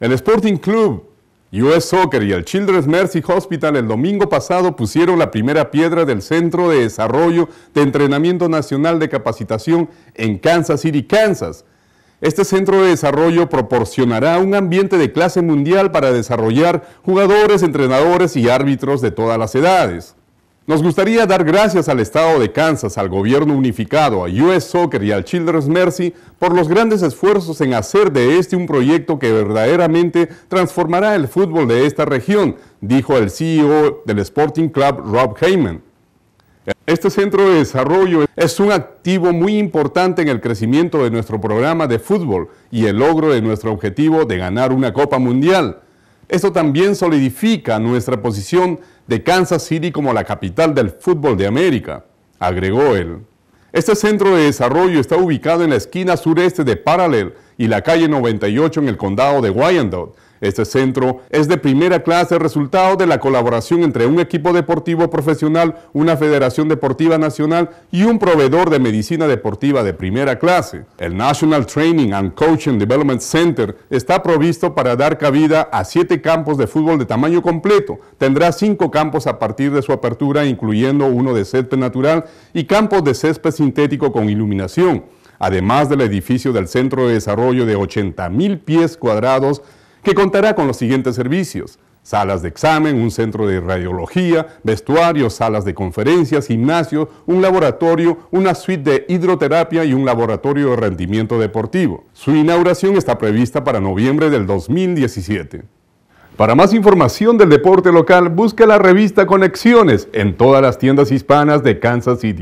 El Sporting Club, US Soccer y el Children's Mercy Hospital el domingo pasado pusieron la primera piedra del Centro de Desarrollo de Entrenamiento Nacional de Capacitación en Kansas City, Kansas. Este centro de desarrollo proporcionará un ambiente de clase mundial para desarrollar jugadores, entrenadores y árbitros de todas las edades. Nos gustaría dar gracias al Estado de Kansas, al gobierno unificado, a US Soccer y al Children's Mercy por los grandes esfuerzos en hacer de este un proyecto que verdaderamente transformará el fútbol de esta región, dijo el CEO del Sporting Club Rob Heyman. Este centro de desarrollo es un activo muy importante en el crecimiento de nuestro programa de fútbol y el logro de nuestro objetivo de ganar una Copa Mundial. Esto también solidifica nuestra posición de Kansas City como la capital del fútbol de América, agregó él. Este centro de desarrollo está ubicado en la esquina sureste de Parallel y la calle 98 en el condado de Wyandotte, este centro es de primera clase resultado de la colaboración entre un equipo deportivo profesional, una federación deportiva nacional y un proveedor de medicina deportiva de primera clase. El National Training and Coaching Development Center está provisto para dar cabida a siete campos de fútbol de tamaño completo. Tendrá cinco campos a partir de su apertura, incluyendo uno de césped natural y campos de césped sintético con iluminación además del edificio del Centro de Desarrollo de 80 mil pies cuadrados que contará con los siguientes servicios. Salas de examen, un centro de radiología, vestuarios, salas de conferencias, gimnasio, un laboratorio, una suite de hidroterapia y un laboratorio de rendimiento deportivo. Su inauguración está prevista para noviembre del 2017. Para más información del deporte local, busca la revista Conexiones en todas las tiendas hispanas de Kansas City.